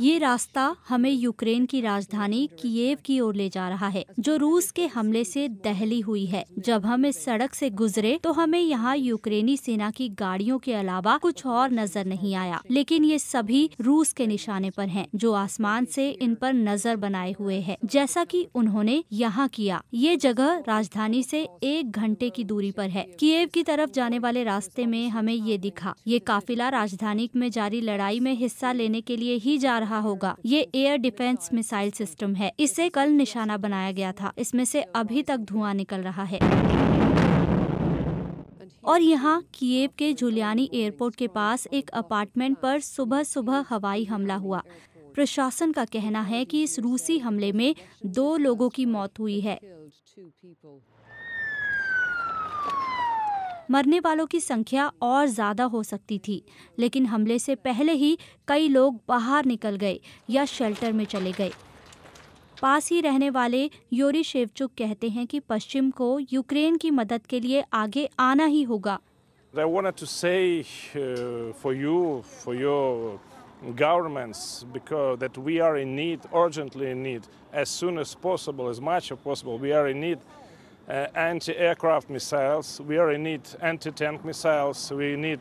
ये रास्ता हमें यूक्रेन की राजधानी कीव की ओर ले जा रहा है जो रूस के हमले से दहली हुई है जब हम इस सड़क से गुजरे तो हमें यहाँ यूक्रेनी सेना की गाड़ियों के अलावा कुछ और नजर नहीं आया लेकिन ये सभी रूस के निशाने पर हैं, जो आसमान से इन पर नजर बनाए हुए है जैसा कि उन्होंने यहाँ किया ये जगह राजधानी से एक घंटे की दूरी पर है कीव की तरफ जाने वाले रास्ते में हमें ये दिखा ये काफिला राजधानी में जारी लड़ाई में हिस्सा लेने के लिए ही जा रहा होगा ये एयर डिफेंस मिसाइल सिस्टम है इसे कल निशाना बनाया गया था इसमें से अभी तक धुआं निकल रहा है और यहाँ कीव के जुलियानी एयरपोर्ट के पास एक अपार्टमेंट पर सुबह सुबह हवाई हमला हुआ प्रशासन का कहना है कि इस रूसी हमले में दो लोगों की मौत हुई है मरने वालों की संख्या और ज्यादा हो सकती थी लेकिन हमले से पहले ही कई लोग बाहर निकल गए या शेल्टर में चले गए पास ही रहने वाले योरी शेवचुक कहते हैं कि पश्चिम को यूक्रेन की मदद के लिए आगे आना ही होगा uh, governments because that we are in need urgently in need as soon as possible as much as possible we are in need uh, anti-aircraft missiles, we are in need anti-tank missiles, we need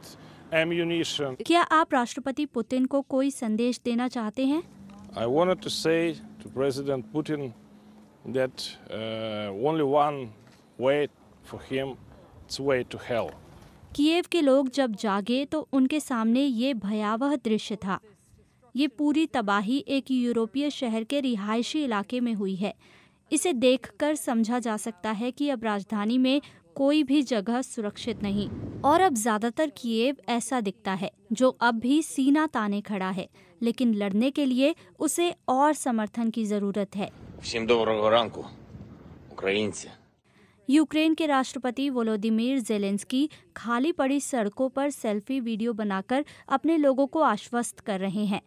ammunition. क्या आप राष्ट्रपति Putin को कोई संदेश देना चाहते हैं? I wanted to say to President Putin that uh, only one way for him is way to hell. Kyiv के लोग जब जागे तो उनके सामने ये भयावह दृश्य था ये पूरी तबाही एक यूरोपीय शहर के रिहायशी इलाके में हुई है इसे देखकर समझा जा सकता है कि अब राजधानी में कोई भी जगह सुरक्षित नहीं और अब ज्यादातर किएव ऐसा दिखता है जो अब भी सीना ताने खड़ा है लेकिन लड़ने के लिए उसे और समर्थन की जरूरत है यूक्रेन के राष्ट्रपति वोलोदिमिर जेलेंस्की खाली पड़ी सड़कों पर सेल्फी वीडियो बनाकर अपने लोगों को आश्वस्त कर रहे हैं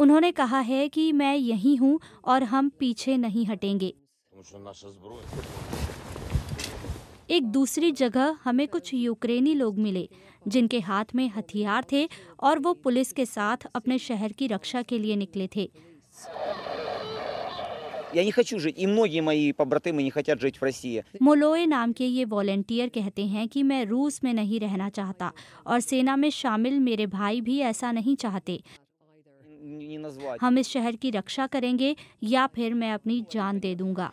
उन्होंने कहा है कि मैं यहीं हूं और हम पीछे नहीं हटेंगे एक दूसरी जगह हमें कुछ यूक्रेनी लोग मिले जिनके हाथ में हथियार थे और वो पुलिस के साथ अपने शहर की रक्षा के लिए निकले थे मोलोए नाम के ये वॉलेंटियर कहते हैं कि मैं रूस में नहीं रहना चाहता और सेना में शामिल मेरे भाई भी ऐसा नहीं चाहते हम इस शहर की रक्षा करेंगे या फिर मैं अपनी जान दे दूंगा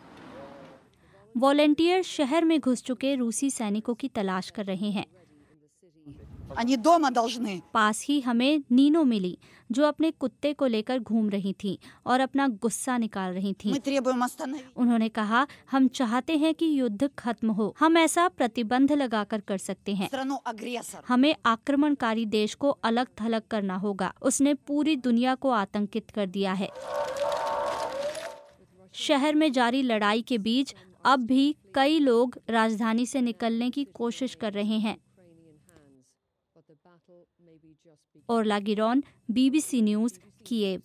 वॉलेंटियर शहर में घुस चुके रूसी सैनिकों की तलाश कर रहे हैं они дома पास ही हमें नीनो मिली जो अपने कुत्ते को लेकर घूम रही थी और अपना गुस्सा निकाल रही थी उन्होंने कहा हम चाहते हैं कि युद्ध खत्म हो हम ऐसा प्रतिबंध लगाकर कर सकते हैं हमें आक्रमणकारी देश को अलग थलग करना होगा उसने पूरी दुनिया को आतंकित कर दिया है शहर में जारी लड़ाई के बीच अब भी कई लोग राजधानी से निकलने की कोशिश कर रहे हैं और लागिरॉन बीबीसी न्यूज़ किए